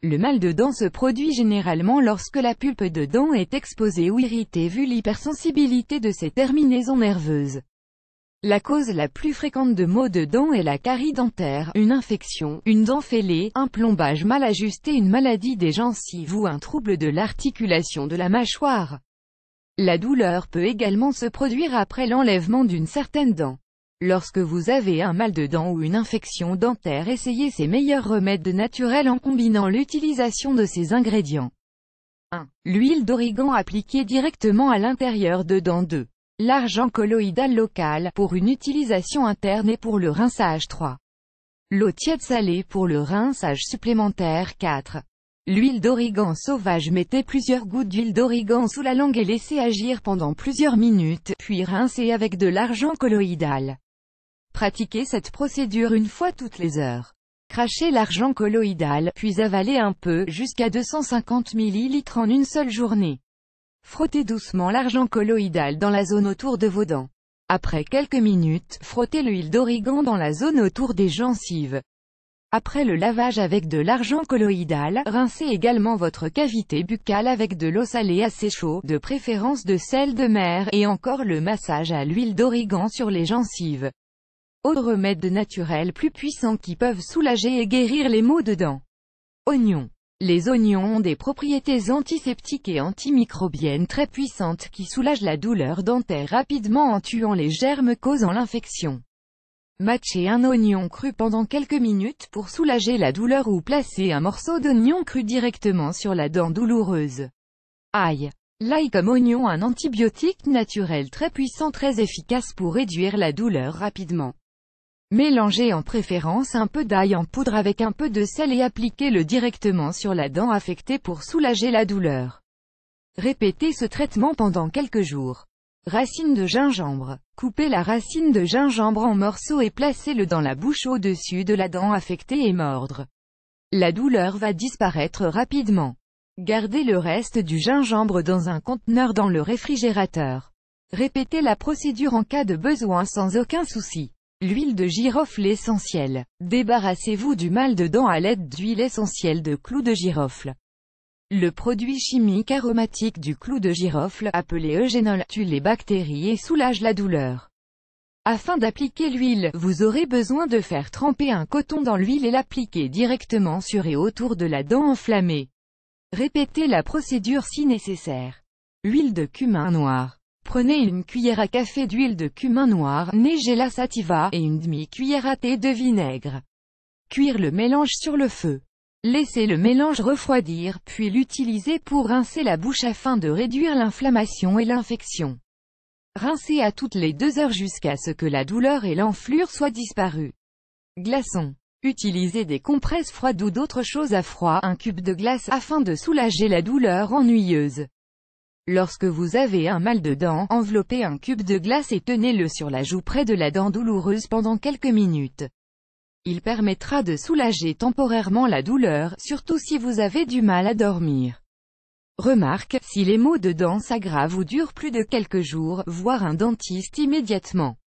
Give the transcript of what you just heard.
Le mal de dents se produit généralement lorsque la pulpe de dent est exposée ou irritée vu l'hypersensibilité de ses terminaisons nerveuses. La cause la plus fréquente de maux de dents est la carie dentaire, une infection, une dent fêlée, un plombage mal ajusté, une maladie des gencives ou un trouble de l'articulation de la mâchoire. La douleur peut également se produire après l'enlèvement d'une certaine dent. Lorsque vous avez un mal de dents ou une infection dentaire essayez ces meilleurs remèdes naturels en combinant l'utilisation de ces ingrédients. 1. L'huile d'origan appliquée directement à l'intérieur de dents 2. L'argent colloïdal local, pour une utilisation interne et pour le rinçage 3. L'eau tiède salée pour le rinçage supplémentaire 4. L'huile d'origan sauvage Mettez plusieurs gouttes d'huile d'origan sous la langue et laissez agir pendant plusieurs minutes, puis rincez avec de l'argent colloïdal. Pratiquez cette procédure une fois toutes les heures. Crachez l'argent colloïdal, puis avalez un peu, jusqu'à 250 ml en une seule journée. Frottez doucement l'argent colloïdal dans la zone autour de vos dents. Après quelques minutes, frottez l'huile d'origan dans la zone autour des gencives. Après le lavage avec de l'argent colloïdal, rincez également votre cavité buccale avec de l'eau salée assez chaude, de préférence de sel de mer, et encore le massage à l'huile d'origan sur les gencives remèdes naturels plus puissants qui peuvent soulager et guérir les maux de dents. Oignons. Les oignons ont des propriétés antiseptiques et antimicrobiennes très puissantes qui soulagent la douleur dentaire rapidement en tuant les germes causant l'infection. Matcher un oignon cru pendant quelques minutes pour soulager la douleur ou placer un morceau d'oignon cru directement sur la dent douloureuse. Aïe L'ail comme oignon un antibiotique naturel très puissant très efficace pour réduire la douleur rapidement. Mélangez en préférence un peu d'ail en poudre avec un peu de sel et appliquez-le directement sur la dent affectée pour soulager la douleur. Répétez ce traitement pendant quelques jours. Racine de gingembre. Coupez la racine de gingembre en morceaux et placez-le dans la bouche au-dessus de la dent affectée et mordre. La douleur va disparaître rapidement. Gardez le reste du gingembre dans un conteneur dans le réfrigérateur. Répétez la procédure en cas de besoin sans aucun souci. L'huile de girofle essentielle. Débarrassez-vous du mal de dents à l'aide d'huile essentielle de clou de girofle. Le produit chimique aromatique du clou de girofle, appelé eugénol, tue les bactéries et soulage la douleur. Afin d'appliquer l'huile, vous aurez besoin de faire tremper un coton dans l'huile et l'appliquer directement sur et autour de la dent enflammée. Répétez la procédure si nécessaire. Huile de cumin noir. Prenez une cuillère à café d'huile de cumin noir, la sativa, et une demi-cuillère à thé de vinaigre. Cuire le mélange sur le feu. Laissez le mélange refroidir, puis l'utiliser pour rincer la bouche afin de réduire l'inflammation et l'infection. Rincez à toutes les deux heures jusqu'à ce que la douleur et l'enflure soient disparues. Glaçons. Utilisez des compresses froides ou d'autres choses à froid, un cube de glace, afin de soulager la douleur ennuyeuse. Lorsque vous avez un mal de dents, enveloppez un cube de glace et tenez-le sur la joue près de la dent douloureuse pendant quelques minutes. Il permettra de soulager temporairement la douleur, surtout si vous avez du mal à dormir. Remarque, si les maux de dents s'aggravent ou durent plus de quelques jours, voir un dentiste immédiatement.